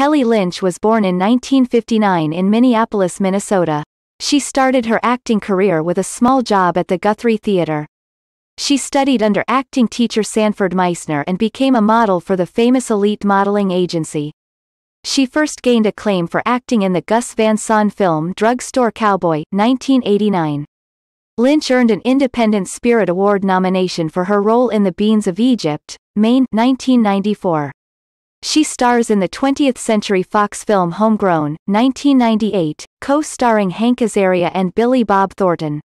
Kelly Lynch was born in 1959 in Minneapolis, Minnesota. She started her acting career with a small job at the Guthrie Theater. She studied under acting teacher Sanford Meisner and became a model for the famous Elite Modeling Agency. She first gained acclaim for acting in the Gus Van Sant film Drugstore Cowboy, 1989. Lynch earned an Independent Spirit Award nomination for her role in The Beans of Egypt, Maine, 1994. She stars in the 20th Century Fox film Homegrown, 1998, co-starring Hank Azaria and Billy Bob Thornton.